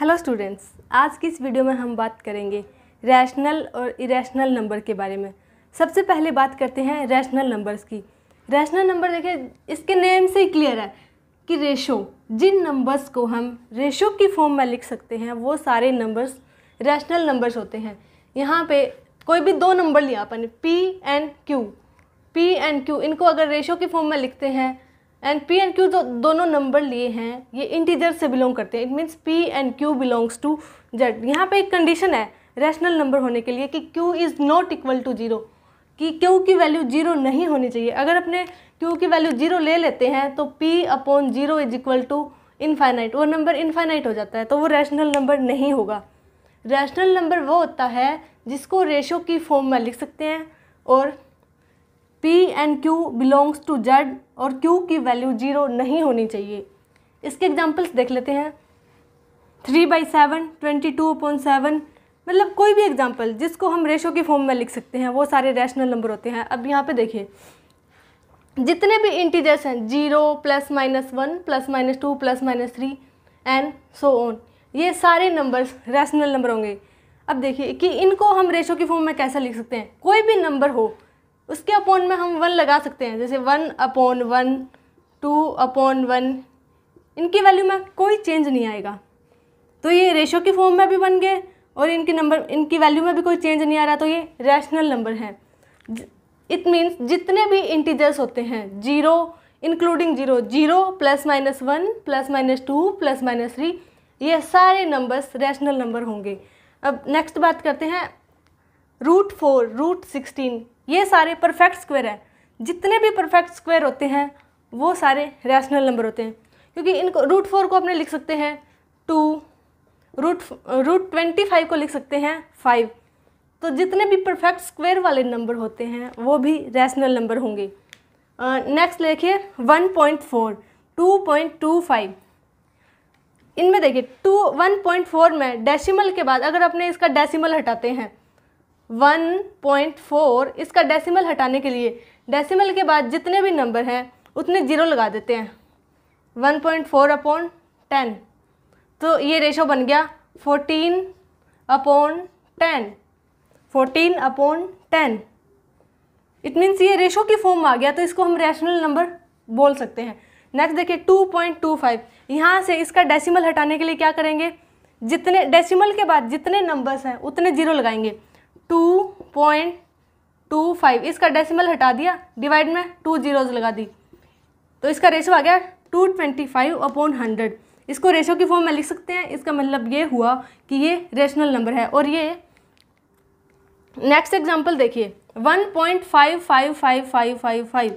hello students आज की इस वीडियो में हम बात करेंगे रैशनल और इरेशनल नंबर के बारे में सबसे पहले बात करते हैं रैशनल नंबर्स की रैशनल नंबर देखिए इसके नेम से ही क्लियर है कि रेशो जिन नंबर्स को हम रेशो की फॉर्म में लिख सकते हैं वो सारे नंबर्स रैशनल नंबर्स होते हैं यहाँ पे कोई भी दो नंबर लिया अपन P and Q P and Q इनको अगर रेशो की फॉर्म में लिखते हैं एंड पी एंड क्यू जो दोनों नंबर लिए हैं ये इंटीजर से बिलोंग करते हैं it means P and Q belongs to Z यहाँ पे एक कंडीशन है रैशनल नंबर होने के लिए कि Q is not equal to zero कि क्यू की वैल्यू जीरो नहीं होनी चाहिए अगर अपने क्यू की वैल्यू जीरो ले लेते हैं तो P upon zero is equal to infinite वो नंबर इनफाइनाइट हो जाता है तो वो रैशनल नंबर नहीं होगा रैशनल नंबर वो होता है जिसको रेशो की फॉर्म में लिख सकते हैं और P and Q belongs to Z और Q की वैल्यू जीरो नहीं होनी चाहिए इसके एग्जाम्पल्स देख लेते हैं three by seven twenty two upon seven मतलब कोई भी एग्जाम्पल जिसको हम रेशो की फॉर्म में लिख सकते हैं वो सारे रैशनल नंबर होते हैं अब यहाँ पे देखिए जितने भी इंटीजर्स हैं zero plus minus one plus minus two plus minus three and so on ये सारे नंबर्स रैशनल नंबर होंगे अब देखिए कि इनको हम रेशो की फॉर्म में कैसा लिख सकते हैं कोई भी नंबर हो उसके अपॉन में हम वन लगा सकते हैं जैसे one upon one two upon one इनकी वैल्यू में कोई चेंज नहीं आएगा तो ये रेशो की फॉर्म में भी बन गए और इनके नंबर इनकी वैल्यू में भी कोई चेंज नहीं आ रहा तो ये रैशनल नंबर हैं इट मीन्स जितने भी इंटीजर्स होते हैं zero including zero zero plus minus one plus minus two plus minus three ये सारे नंबर्स रैशनल नंबर होंगे अब नेक्स्ट बात करते हैं रूट फोर रूट सिक्सटीन ये सारे परफेक्ट स्क्वायर हैं जितने भी परफेक्ट स्क्वायर होते हैं वो सारे रैशनल नंबर होते हैं क्योंकि इनको रूट फोर को अपने लिख सकते हैं two root root twenty five को लिख सकते हैं फाइव तो जितने भी परफेक्ट स्क्वायर वाले नंबर होते हैं वो भी रैशनल नंबर होंगे नेक्स्ट देखिए one point four two point two five इनमें देखिए टू वन पॉइंट फोर में डेसिमल के बाद अगर अपने इसका डेसिमल हटाते हैं 1.4 इसका डेसिमल हटाने के लिए डेसिमल के बाद जितने भी नंबर हैं उतने जीरो लगा देते हैं 1.4 पॉइंट फोर अपॉन टेन तो ये रेशो बन गया 14 upon ten fourteen upon ten it means ये रेशो की फॉर्म आ गया तो इसको हम रैशनल नंबर बोल सकते हैं नेक्स्ट देखिए टू पॉइंट टू फाइव यहाँ से इसका डेसिमल हटाने के लिए क्या करेंगे जितने डेसिमल के बाद जितने नंबर्स हैं उतने जीरो लगाएंगे टू पॉइंट टू फाइव इसका डेसिमल हटा दिया डिवाइड में टू जीरोज लगा दी तो इसका रेशो आ गया two twenty five upon hundred इसको रेशो की फॉर्म में लिख सकते हैं इसका मतलब ये हुआ कि ये रेशनल नंबर है और ये नेक्स्ट एग्जाम्पल देखिए one point five five five five five five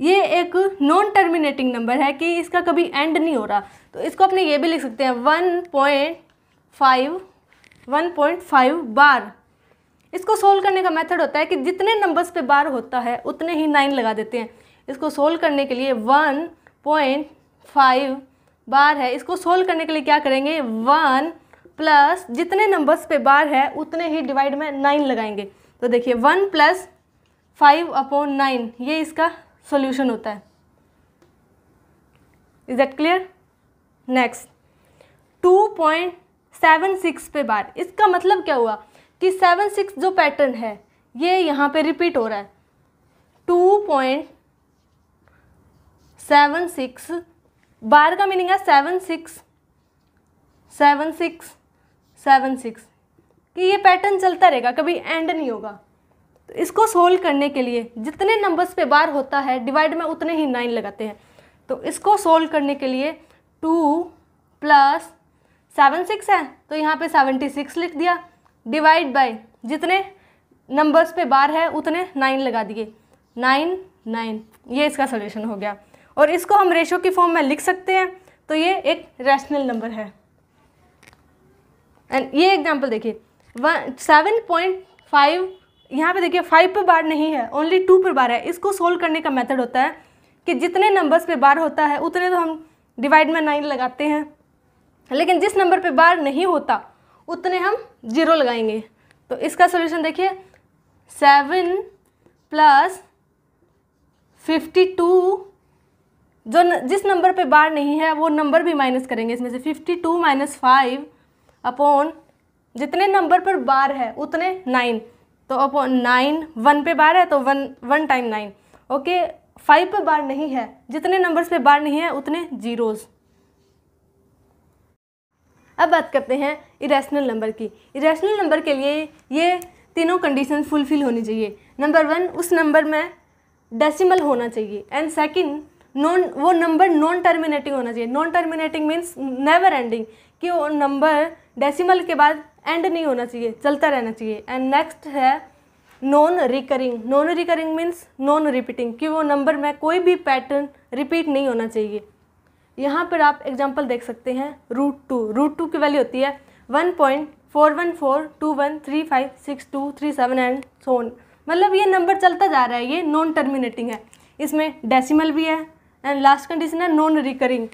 ये एक नॉन टर्मिनेटिंग नंबर है कि इसका कभी एंड नहीं हो रहा तो इसको अपने ये भी लिख सकते हैं one point five one point five bar इसको सोल्व करने का मेथड होता है कि जितने नंबर्स पे बार होता है उतने ही नाइन लगा देते हैं इसको सोल्व करने के लिए वन पॉइंट फाइव बार है इसको सोल्व करने के लिए क्या करेंगे वन प्लस जितने नंबर्स पे बार है उतने ही डिवाइड में नाइन लगाएंगे तो देखिए one plus five upon nine ये इसका सोल्यूशन होता है is that clear next two point seven six पे बार इसका मतलब क्या हुआ कि सेवन सिक्स जो पैटर्न है ये यहाँ पे रिपीट हो रहा है two point seven six bar का मीनिंग है seven six seven six seven six कि ये पैटर्न चलता रहेगा कभी एंड नहीं होगा तो इसको सोल्व करने के लिए जितने नंबर्स पे बार होता है डिवाइड में उतने ही नाइन लगाते हैं तो इसको सोल्व करने के लिए टू प्लस सेवन सिक्स है तो यहाँ पे सेवेंटी सिक्स लिख दिया डिवाइड बाय जितने नंबर्स पे बार है उतने नाइन लगा दिए नाइन नाइन ये इसका सोल्यूशन हो गया और इसको हम रेशो की फॉर्म में लिख सकते हैं तो ये एक रैशनल नंबर है एंड ये एग्जाम्पल देखिए वन सेवन पॉइंट फाइव यहाँ पर देखिए फाइव पर बार नहीं है ओनली टू पर बार है इसको सोल्व करने का मेथड होता है कि जितने नंबर्स पे बार होता है उतने तो हम डिवाइड में नाइन लगाते हैं लेकिन जिस नंबर पे बार नहीं होता उतने हम जीरो लगाएंगे तो इसका सोल्यूशन देखिए सेवन प्लस फिफ्टी टू जो न, जिस नंबर पे बार नहीं है वो नंबर भी माइनस करेंगे इसमें से fifty two minus five upon जितने नंबर पर बार है उतने नाइन तो अपॉन नाइन वन पे बार है तो one one time nine okay five पे बार नहीं है जितने नंबर्स पे बार नहीं है उतने जीरोज़ अब बात करते हैं इरेशनल नंबर की इरेशनल नंबर के लिए ये तीनों कंडीशन फुलफिल होनी चाहिए नंबर वन उस नंबर में डेसिमल होना चाहिए एंड सेकंड नॉन वो नंबर नॉन टर्मिनेटिंग होना चाहिए non terminating means never ending कि वो नंबर डेसिमल के बाद एंड नहीं होना चाहिए चलता रहना चाहिए एंड नेक्स्ट है non recurring non recurring means non repeating कि वो नंबर में कोई भी पैटर्न रिपीट नहीं होना चाहिए यहाँ पर आप एग्जाम्पल देख सकते हैं रूट टू रूट टू की वैल्यू होती है one point four one four two one three five six two three seven and so on मतलब ये नंबर चलता जा रहा है ये नॉन टर्मिनेटिंग है इसमें डेसिमल भी है एंड लास्ट कंडीशन है नॉन रिकरिंग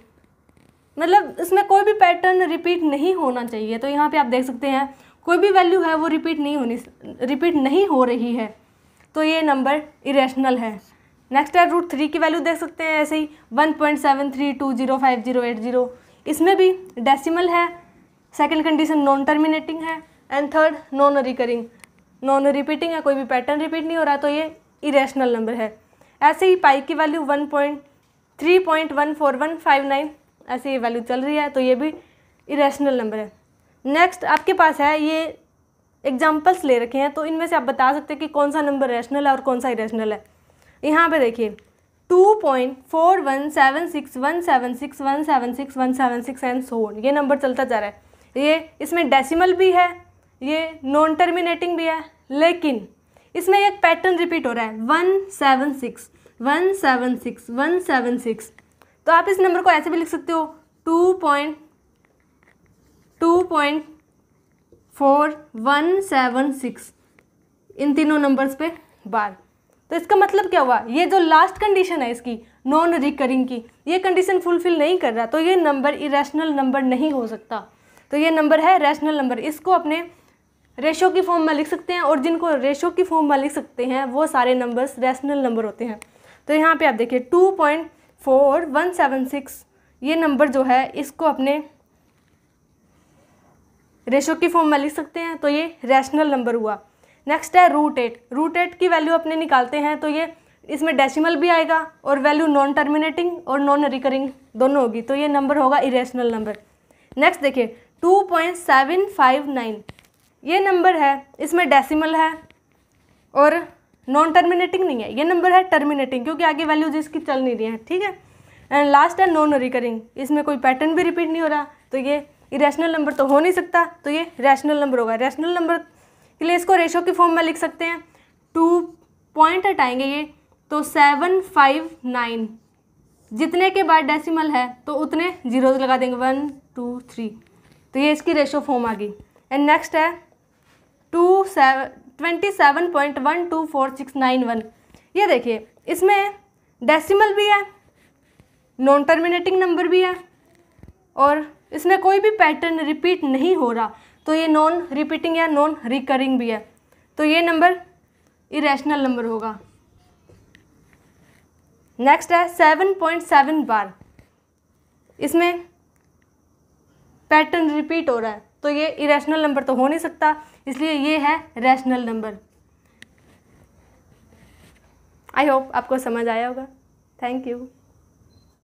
मतलब इसमें कोई भी पैटर्न रिपीट नहीं होना चाहिए तो यहाँ पे आप देख सकते हैं कोई भी वैल्यू है वो रिपीट नहीं होनी रिपीट नहीं हो रही है तो ये नंबर इरेशनल है नेक्स्ट है रूट थ्री की वैल्यू देख सकते हैं ऐसे ही one point seven three two zero five zero eight zero इसमें भी डेसिमल है सेकेंड कंडीशन नॉन टर्मिनेटिंग है and third non recurring non repeating है कोई भी पैटर्न रिपीट नहीं हो रहा तो ये इरेशनल नंबर है ऐसे ही पाई की value one point three point one four one five nine ऐसे ये वैल्यू चल रही है तो ये भी इरेशनल नंबर है नेक्स्ट आपके पास है ये एग्जाम्पल्स ले रखे हैं तो इनमें से आप बता सकते हैं कि कौन सा नंबर रैशनल है और कौन सा इरेशनल है यहाँ पे देखिए two point four one seven six one seven six one seven six one seven six and so on ये नंबर चलता जा रहा है ये इसमें डेसिमल भी है ये नॉन टर्मिनेटिंग भी है लेकिन इसमें एक पैटर्न रिपीट हो रहा है one seven six one seven six one seven six तो आप इस नंबर को ऐसे भी लिख सकते हो two point two point four one seven six इन तीनों नंबर्स पे बार तो इसका मतलब क्या हुआ ये जो लास्ट कंडीशन है इसकी नॉन रिकरिंग की ये कंडीशन फुलफिल नहीं कर रहा तो ये नंबर इरेशनल नंबर नहीं हो सकता तो ये नंबर है रैशनल नंबर इसको अपने रेशो की फॉर्म में लिख सकते हैं और जिनको रेशो की फॉर्म में लिख सकते हैं वो सारे नंबर्स रैशनल नंबर होते हैं तो यहाँ पे आप देखिए two point four one seven six ये नंबर जो है इसको अपने रेशो की फॉर्म में लिख सकते हैं तो ये रैशनल नंबर हुआ नेक्स्ट है रूट एट रूट एट की वैल्यू अपने निकालते हैं तो ये इसमें डेसिमल भी आएगा और वैल्यू नॉन टर्मिनेटिंग और नॉन रिकरिंग दोनों होगी तो ये नंबर होगा इरेशनल नंबर नेक्स्ट देखिए 2.759 ये नंबर है इसमें डेसिमल है और नॉन टर्मिनेटिंग नहीं है ये नंबर है टर्मिनेटिंग क्योंकि आगे वैल्यूज इसकी चल नहीं रही हैं ठीक है एंड लास्ट है नॉन रिकरिंग इसमें कोई पैटर्न भी रिपीट नहीं हो रहा तो ये इरेशनल नंबर तो हो नहीं सकता तो ये रैशनल नंबर होगा रैशनल नंबर के लिए इसको रेशो के फॉर्म में लिख सकते हैं टू पॉइंट हटाएंगे ये तो सेवन फाइव नाइन जितने के बाद डेसिमल है तो उतने जीरोज लगा देंगे वन टू थ्री तो ये इसकी रेशो फॉर्म आ गई एंड नेक्स्ट है two seven twenty seven point one two four six nine one ये देखिए इसमें डेसिमल भी है नॉन टर्मिनेटिंग नंबर भी है और इसमें कोई भी पैटर्न रिपीट नहीं हो रहा तो ये नॉन रिपीटिंग या नॉन रिकरिंग भी है तो ये नंबर इरेशनल नंबर होगा नेक्स्ट है सेवन पॉइंट सेवन बार इसमें पैटर्न रिपीट हो रहा है तो ये इरेशनल नंबर तो हो नहीं सकता इसलिए ये है रैशनल नंबर आई होप आपको समझ आया होगा थैंक यू